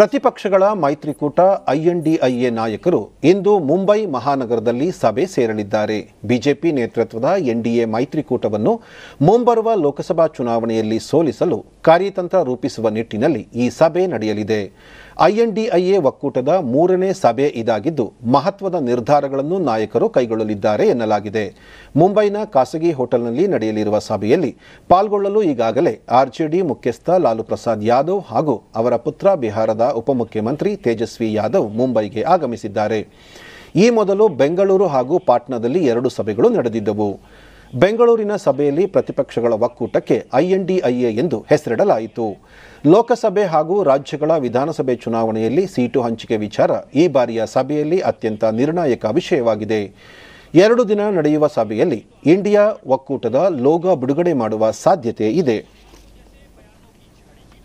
ಪ್ರತಿಪಕ್ಷಗಳ ಮೈತ್ರಿಕೂಟ ಐಎನ್ಡಿಐಎ ನಾಯಕರು ಇಂದು ಮುಂಬೈ ಮಹಾನಗರದಲ್ಲಿ ಸಭೆ ಸೇರಲಿದ್ದಾರೆ ಬಿಜೆಪಿ ನೇತೃತ್ವದ ಎನ್ಡಿಎ ಮೈತ್ರಿಕೂಟವನ್ನು ಮುಂಬರುವ ಲೋಕಸಭಾ ಚುನಾವಣೆಯಲ್ಲಿ ಸೋಲಿಸಲು ಕಾರ್ಯತಂತ್ರ ರೂಪಿಸುವ ನಿಟ್ಟಿನಲ್ಲಿ ಈ ಸಭೆ ನಡೆಯಲಿದೆ ಐಎನ್ಡಿಐಎ ಒಕ್ಕೂಟದ ಮೂರನೇ ಸಭೆ ಇದಾಗಿದ್ದು ಮಹತ್ವದ ನಿರ್ಧಾರಗಳನ್ನು ನಾಯಕರು ಕೈಗೊಳ್ಳಲಿದ್ದಾರೆ ಎನ್ನಲಾಗಿದೆ ಮುಂಬೈನ ಖಾಸಗಿ ಹೋಟೆಲ್ನಲ್ಲಿ ನಡೆಯಲಿರುವ ಸಭೆಯಲ್ಲಿ ಪಾಲ್ಗೊಳ್ಳಲು ಈಗಾಗಲೇ ಆರ್ಜೆಡಿ ಮುಖ್ಯಸ್ಥ ಲಾಲು ಪ್ರಸಾದ್ ಯಾದವ್ ಹಾಗೂ ಅವರ ಪುತ್ರ ಬಿಹಾರದ ಉಪಮುಖ್ಯಮಂತ್ರಿ ತೇಜಸ್ವಿ ಯಾದವ್ ಮುಂಬೈಗೆ ಆಗಮಿಸಿದ್ದಾರೆ ಈ ಮೊದಲು ಬೆಂಗಳೂರು ಹಾಗೂ ಪಾಟ್ನಾದಲ್ಲಿ ಎರಡು ಸಭೆಗಳು ನಡೆದಿದ್ದವು ಬೆಂಗಳೂರಿನ ಸಭೆಯಲ್ಲಿ ಪ್ರತಿಪಕ್ಷಗಳ ಒಕ್ಕೂಟಕ್ಕೆ ಐಎನ್ಡಿಐಎ ಎಂದು ಹೆಸರಿಡಲಾಯಿತು ಲೋಕಸಭೆ ಹಾಗೂ ರಾಜ್ಯಗಳ ವಿಧಾನಸಭೆ ಚುನಾವಣೆಯಲ್ಲಿ ಸೀಟು ಹಂಚಿಕೆ ವಿಚಾರ ಈ ಬಾರಿಯ ಸಭೆಯಲ್ಲಿ ಅತ್ಯಂತ ನಿರ್ಣಾಯಕ ವಿಷಯವಾಗಿದೆ ಎರಡು ದಿನ ನಡೆಯುವ ಸಭೆಯಲ್ಲಿ ಇಂಡಿಯಾ ಒಕ್ಕೂಟದ ಲೋಗೋ ಬಿಡುಗಡೆ ಮಾಡುವ ಸಾಧ್ಯತೆ ಇದೆ